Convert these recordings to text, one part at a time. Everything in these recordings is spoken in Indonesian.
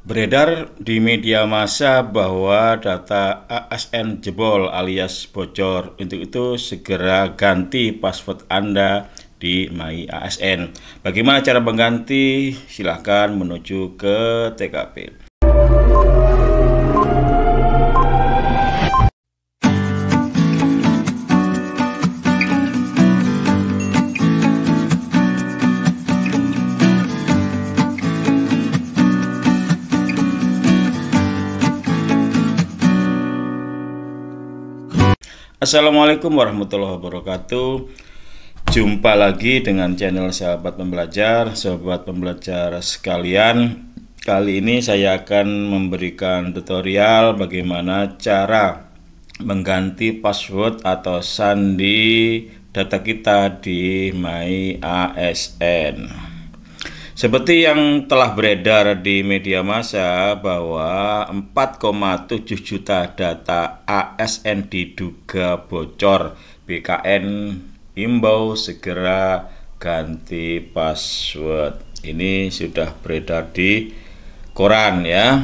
Beredar di media massa bahwa data ASN jebol alias bocor. Untuk itu segera ganti password Anda di My ASN. Bagaimana cara mengganti? Silahkan menuju ke TKP. Assalamualaikum warahmatullahi wabarakatuh. Jumpa lagi dengan channel Sahabat Pembelajar, Sahabat Pembelajar sekalian. Kali ini saya akan memberikan tutorial bagaimana cara mengganti password atau sandi data kita di MyASN. Seperti yang telah beredar di media massa bahwa 4,7 juta data ASN diduga bocor. BKN imbau segera ganti password. Ini sudah beredar di koran ya.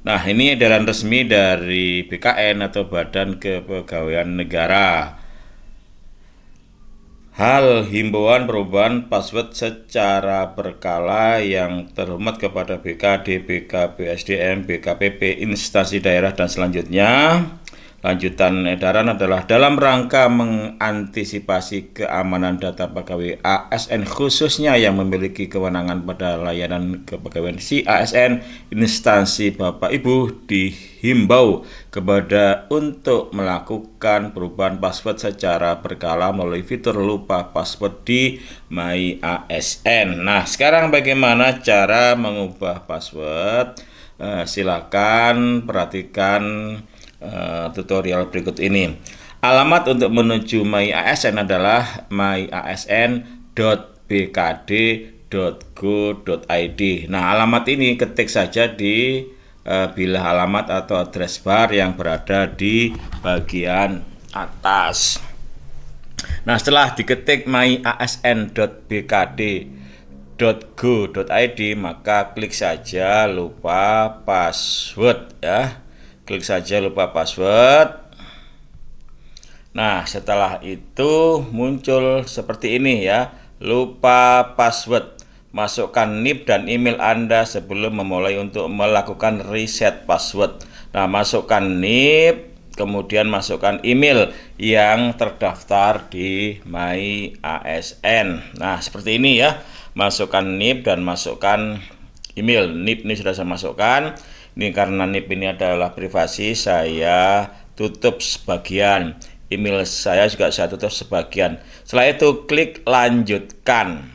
Nah, ini edaran resmi dari BKN atau Badan Kepegawaian Negara Hal himbauan perubahan password secara berkala yang terhormat kepada BKD, BK, BSDM, BKPP, instansi daerah dan selanjutnya. Lanjutan edaran adalah dalam rangka mengantisipasi keamanan data pegawai ASN khususnya yang memiliki kewenangan pada layanan kepegawaian si ASN, instansi Bapak Ibu dihimbau kepada untuk melakukan perubahan password secara berkala melalui fitur lupa password di My ASN. Nah, sekarang bagaimana cara mengubah password? Eh, silakan perhatikan Eh, tutorial berikut ini. Alamat untuk menuju MyASN adalah myasn.bkd.go.id. Nah, alamat ini ketik saja di uh, bilah alamat atau address bar yang berada di bagian atas. Nah, setelah diketik myasn.bkd.go.id, maka klik saja lupa password ya klik saja lupa password nah setelah itu muncul seperti ini ya lupa password masukkan NIP dan email Anda sebelum memulai untuk melakukan reset password nah masukkan NIP kemudian masukkan email yang terdaftar di My ASN. Nah, seperti ini ya. Masukkan NIP dan masukkan email. NIP ini sudah saya masukkan. Ini karena NIP ini adalah privasi, saya tutup sebagian. Email saya juga saya tutup sebagian. Setelah itu klik lanjutkan.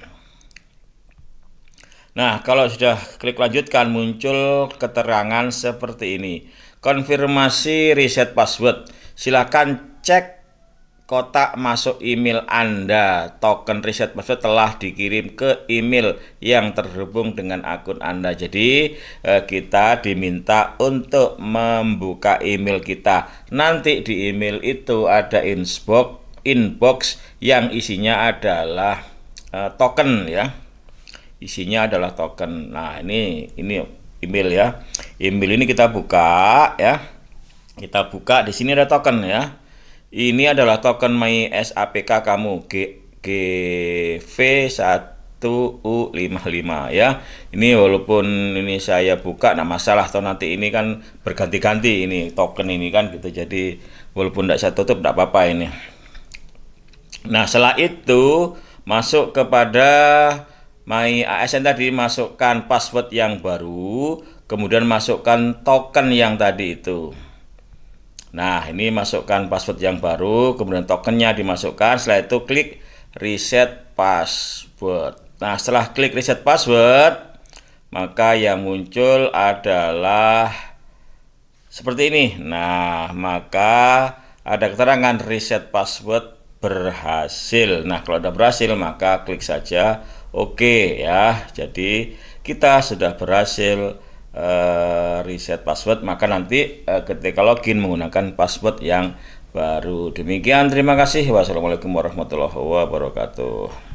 Nah, kalau sudah klik lanjutkan muncul keterangan seperti ini. Konfirmasi reset password. Silakan cek kotak masuk email Anda. Token riset password telah dikirim ke email yang terhubung dengan akun Anda. Jadi, eh, kita diminta untuk membuka email kita. Nanti di email itu ada inbox inbox yang isinya adalah eh, token ya. Isinya adalah token. Nah, ini ini email ya. Email ini kita buka ya. Kita buka di sini ada token ya ini adalah token My SAPK kamu G GV1U55 ya. Ini walaupun ini saya buka nah masalah atau nanti ini kan berganti-ganti ini token ini kan gitu. Jadi walaupun tidak saya tutup tidak apa-apa ini. Nah, setelah itu masuk kepada My ASN tadi masukkan password yang baru, kemudian masukkan token yang tadi itu. Nah, ini masukkan password yang baru, kemudian tokennya dimasukkan, setelah itu klik reset password. Nah, setelah klik reset password, maka yang muncul adalah seperti ini. Nah, maka ada keterangan reset password berhasil. Nah, kalau sudah berhasil, maka klik saja oke okay, ya. Jadi, kita sudah berhasil uh, reset password maka nanti uh, ketika login menggunakan password yang baru demikian terima kasih wassalamualaikum warahmatullahi wabarakatuh